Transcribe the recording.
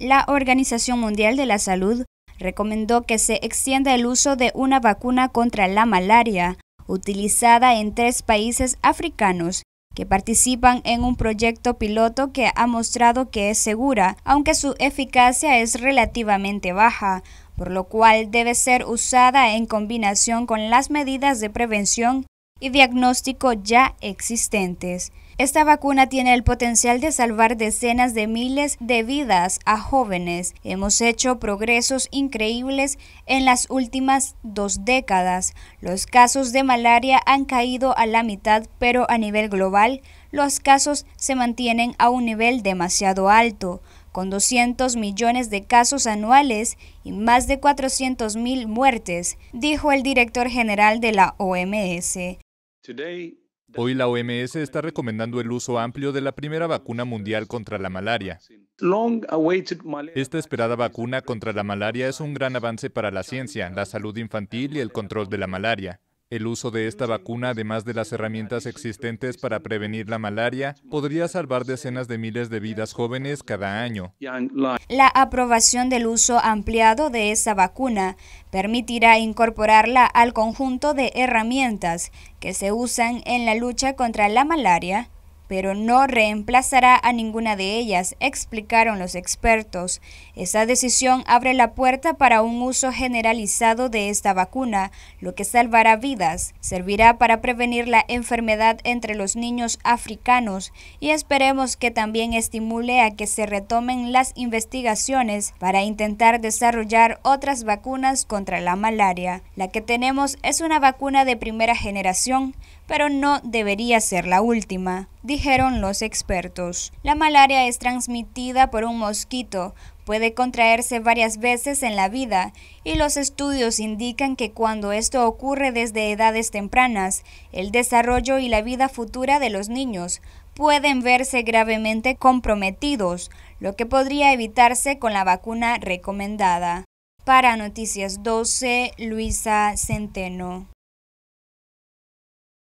La Organización Mundial de la Salud recomendó que se extienda el uso de una vacuna contra la malaria, utilizada en tres países africanos que participan en un proyecto piloto que ha mostrado que es segura, aunque su eficacia es relativamente baja, por lo cual debe ser usada en combinación con las medidas de prevención y diagnóstico ya existentes. Esta vacuna tiene el potencial de salvar decenas de miles de vidas a jóvenes. Hemos hecho progresos increíbles en las últimas dos décadas. Los casos de malaria han caído a la mitad, pero a nivel global los casos se mantienen a un nivel demasiado alto con 200 millones de casos anuales y más de 400 mil muertes, dijo el director general de la OMS. Hoy la OMS está recomendando el uso amplio de la primera vacuna mundial contra la malaria. Esta esperada vacuna contra la malaria es un gran avance para la ciencia, la salud infantil y el control de la malaria. El uso de esta vacuna, además de las herramientas existentes para prevenir la malaria, podría salvar decenas de miles de vidas jóvenes cada año. La aprobación del uso ampliado de esta vacuna permitirá incorporarla al conjunto de herramientas que se usan en la lucha contra la malaria pero no reemplazará a ninguna de ellas, explicaron los expertos. Esta decisión abre la puerta para un uso generalizado de esta vacuna, lo que salvará vidas, servirá para prevenir la enfermedad entre los niños africanos y esperemos que también estimule a que se retomen las investigaciones para intentar desarrollar otras vacunas contra la malaria. La que tenemos es una vacuna de primera generación, pero no debería ser la última dijeron los expertos. La malaria es transmitida por un mosquito, puede contraerse varias veces en la vida y los estudios indican que cuando esto ocurre desde edades tempranas, el desarrollo y la vida futura de los niños pueden verse gravemente comprometidos, lo que podría evitarse con la vacuna recomendada. Para Noticias 12, Luisa Centeno.